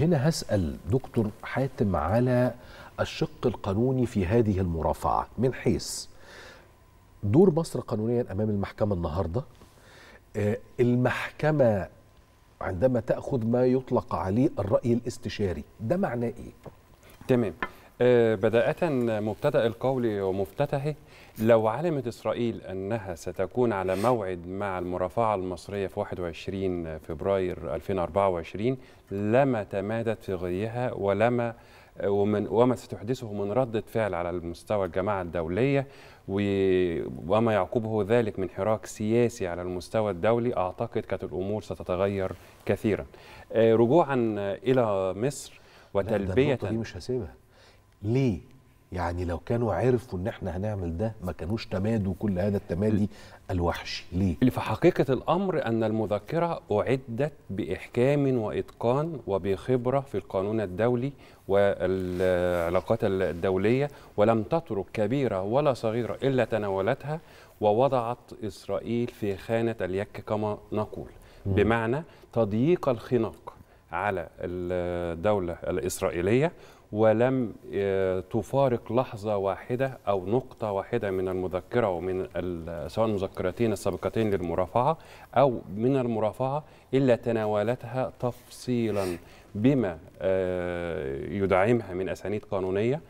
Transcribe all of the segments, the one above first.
وهنا هسأل دكتور حاتم على الشق القانوني في هذه المرافعة من حيث دور مصر قانونيا أمام المحكمة النهاردة آه، المحكمة عندما تأخذ ما يطلق عليه الرأي الاستشاري ده معناه إيه؟ تمام آه، بداية مبتدأ القول ومفتتحه لو علمت إسرائيل أنها ستكون على موعد مع المرافعة المصرية في 21 فبراير 2024 لما تمادت في غيها ولما ومن وما ستحدثه من ردة فعل على المستوى الجماعة الدولية وما يعقبه ذلك من حراك سياسي على المستوى الدولي أعتقد كانت الأمور ستتغير كثيرا آه، رجوعا إلى مصر وتلبية دي مش هسيبها ليه يعني لو كانوا عرفوا ان احنا هنعمل ده ما كانوش تمادوا كل هذا التمادي الوحشي ليه في حقيقه الامر ان المذكره اعدت باحكام واتقان وبخبره في القانون الدولي والعلاقات الدوليه ولم تترك كبيره ولا صغيره الا تناولتها ووضعت اسرائيل في خانه اليك كما نقول بمعنى تضييق الخناق على الدوله الاسرائيليه ولم آه، تفارق لحظة واحدة أو نقطة واحدة من المذكرة ومن سواء المذكرتين السابقتين للمرافعة أو من المرافعة إلا تناولتها تفصيلا بما آه، يدعمها من أسانيد قانونية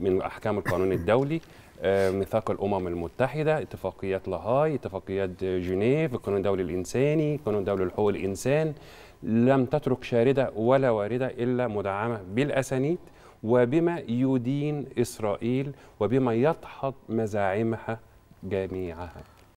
من أحكام القانون الدولي آه، ميثاق الامم المتحده اتفاقيات لاهاي اتفاقيات جنيف القانون الدولي الانساني القانون الدولي لحقوق الانسان لم تترك شارده ولا وارده الا مدعمه بالاسانيد وبما يدين إسرائيل وبما يدحض مزاعمها جميعها